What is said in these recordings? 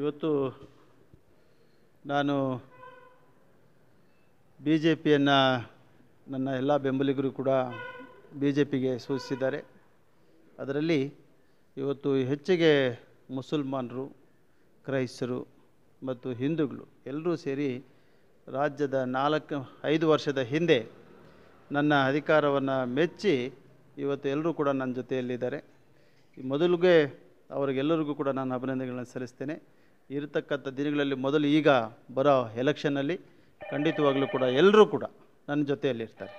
ಇವತ್ತು ನಾನು B J ಪಿಯನ್ನು ನನ್ನ ಎಲ್ಲ ಬೆಂಬಲಿಗರು ಕೂಡ ಬಿ ಜೆ ಪಿಗೆ ಸೂಚಿಸಿದ್ದಾರೆ ಅದರಲ್ಲಿ ಇವತ್ತು ಹೆಚ್ಚಿಗೆ ಮುಸಲ್ಮಾನರು ಕ್ರೈಸ್ತರು ಮತ್ತು ಹಿಂದೂಗಳು ಎಲ್ಲರೂ ಸೇರಿ ರಾಜ್ಯದ ನಾಲ್ಕು ಐದು ವರ್ಷದ ಹಿಂದೆ ನನ್ನ ಅಧಿಕಾರವನ್ನು ಮೆಚ್ಚಿ ಇವತ್ತು ಎಲ್ಲರೂ ಕೂಡ ನನ್ನ ಜೊತೆಯಲ್ಲಿದ್ದಾರೆ ಮೊದಲಿಗೆ ಅವರಿಗೆಲ್ಲರಿಗೂ ಕೂಡ ನಾನು ಅಭಿನಂದನೆಗಳನ್ನು ಸಲ್ಲಿಸ್ತೇನೆ ಇರತಕ್ಕಂಥ ದಿನಗಳಲ್ಲಿ ಮೊದಲು ಈಗ ಬರೋ ಎಲೆಕ್ಷನಲ್ಲಿ ಖಂಡಿತವಾಗಲೂ ಕೂಡ ಎಲ್ಲರೂ ಕೂಡ ನನ್ನ ಜೊತೆಯಲ್ಲಿ ಇರ್ತಾರೆ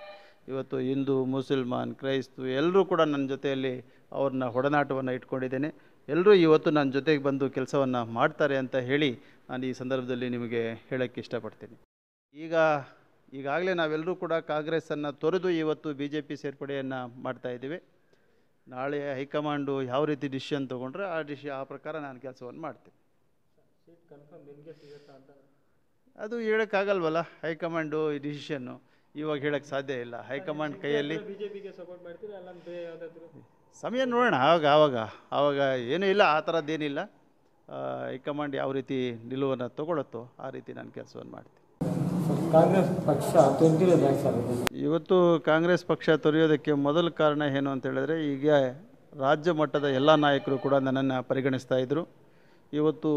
ಇವತ್ತು ಹಿಂದೂ ಮುಸಲ್ಮಾನ್ ಕ್ರೈಸ್ತ ಎಲ್ಲರೂ ಕೂಡ ನನ್ನ ಜೊತೆಯಲ್ಲಿ ಅವ್ರನ್ನ ಒಡನಾಟವನ್ನು ಇಟ್ಕೊಂಡಿದ್ದೇನೆ ಎಲ್ಲರೂ ಇವತ್ತು ನನ್ನ ಜೊತೆಗೆ ಬಂದು ಕೆಲಸವನ್ನು ಮಾಡ್ತಾರೆ ಅಂತ ಹೇಳಿ ನಾನು ಈ ಸಂದರ್ಭದಲ್ಲಿ ನಿಮಗೆ ಹೇಳೋಕ್ಕೆ ಇಷ್ಟಪಡ್ತೀನಿ ಈಗ ಈಗಾಗಲೇ ನಾವೆಲ್ಲರೂ ಕೂಡ ಕಾಂಗ್ರೆಸ್ಸನ್ನು ತೊರೆದು ಇವತ್ತು ಬಿ ಜೆ ಪಿ ಸೇರ್ಪಡೆಯನ್ನು ಮಾಡ್ತಾಯಿದ್ದೀವಿ ನಾಳೆ ಹೈಕಮಾಂಡು ಯಾವ ರೀತಿ ಡಿಸಿಷನ್ ತೊಗೊಂಡ್ರೆ ಆ ಡಿಶ್ ಆ ಪ್ರಕಾರ ನಾನು ಕೆಲಸವನ್ನು ಮಾಡ್ತೀನಿ ಅಂತ ಅದು ಹೇಳೋಕ್ಕಾಗಲ್ವಲ್ಲ ಹೈಕಮಾಂಡು ಈ ಡಿಸಿಷನ್ನು ಇವಾಗ ಹೇಳಕ್ಕೆ ಸಾಧ್ಯ ಇಲ್ಲ ಹೈಕಮಾಂಡ್ ಕೈಯಲ್ಲಿ ಸಮಯ ನೋಡೋಣ ಆವಾಗ ಆವಾಗ ಆವಾಗ ಏನೂ ಇಲ್ಲ ಆ ಥರದ್ದೇನಿಲ್ಲ ಹೈಕಮಾಂಡ್ ಯಾವ ರೀತಿ ನಿಲುವನ್ನು ತಗೊಳತ್ತೋ ಆ ರೀತಿ ನಾನು ಕೆಲಸವನ್ನು ಮಾಡ್ತೀನಿ ಕಾಂಗ್ರೆಸ್ ಪಕ್ಷ ಇವತ್ತು ಕಾಂಗ್ರೆಸ್ ಪಕ್ಷ ತೊರೆಯೋದಕ್ಕೆ ಮೊದಲ ಕಾರಣ ಏನು ಅಂತ ಹೇಳಿದ್ರೆ ಈಗ ರಾಜ್ಯ ಮಟ್ಟದ ಎಲ್ಲ ನಾಯಕರು ಕೂಡ ನನ್ನನ್ನು ಪರಿಗಣಿಸ್ತಾ ಇದ್ದರು ಇವತ್ತು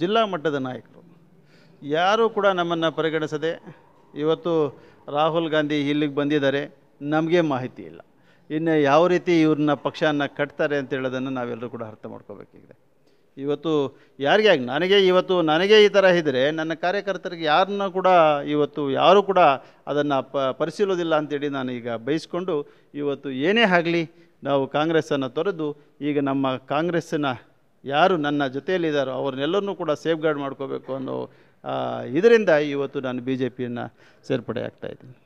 ಜಿಲ್ಲಾ ಮಟ್ಟದ ನಾಯಕರು ಯಾರೂ ಕೂಡ ನಮ್ಮನ್ನು ಪರಿಗಣಿಸದೆ ಇವತ್ತು ರಾಹುಲ್ ಗಾಂಧಿ ಇಲ್ಲಿಗೆ ಬಂದಿದ್ದಾರೆ ನಮಗೆ ಮಾಹಿತಿ ಇಲ್ಲ ಇನ್ನು ಯಾವ ರೀತಿ ಇವ್ರನ್ನ ಪಕ್ಷನ ಕಟ್ತಾರೆ ಅಂತ ಹೇಳೋದನ್ನು ನಾವೆಲ್ಲರೂ ಕೂಡ ಅರ್ಥ ಮಾಡ್ಕೋಬೇಕಿದೆ ಇವತ್ತು ಯಾರಿಗೆ ನನಗೆ ಇವತ್ತು ನನಗೆ ಈ ಥರ ಇದ್ದರೆ ನನ್ನ ಕಾರ್ಯಕರ್ತರಿಗೆ ಯಾರನ್ನ ಕೂಡ ಇವತ್ತು ಯಾರೂ ಕೂಡ ಅದನ್ನು ಪ ಪರಿಶೀಲೋದಿಲ್ಲ ಅಂತೇಳಿ ನಾನು ಈಗ ಬಯಸ್ಕೊಂಡು ಇವತ್ತು ಏನೇ ಆಗಲಿ ನಾವು ಕಾಂಗ್ರೆಸ್ಸನ್ನು ತೊರೆದು ಈಗ ನಮ್ಮ ಕಾಂಗ್ರೆಸ್ಸಿನ ಯಾರು ನನ್ನ ಜೊತೆಯಲ್ಲಿದ್ದಾರೋ ಅವ್ರನ್ನೆಲ್ಲರನ್ನೂ ಕೂಡ ಸೇಫ್ಗಾರ್ಡ್ ಮಾಡ್ಕೋಬೇಕು ಅನ್ನೋ ಇದರಿಂದ ಇವತ್ತು ನಾನು ಬಿ ಜೆ ಪಿಯನ್ನು ಸೇರ್ಪಡೆ ಆಗ್ತಾಯಿದ್ದೀನಿ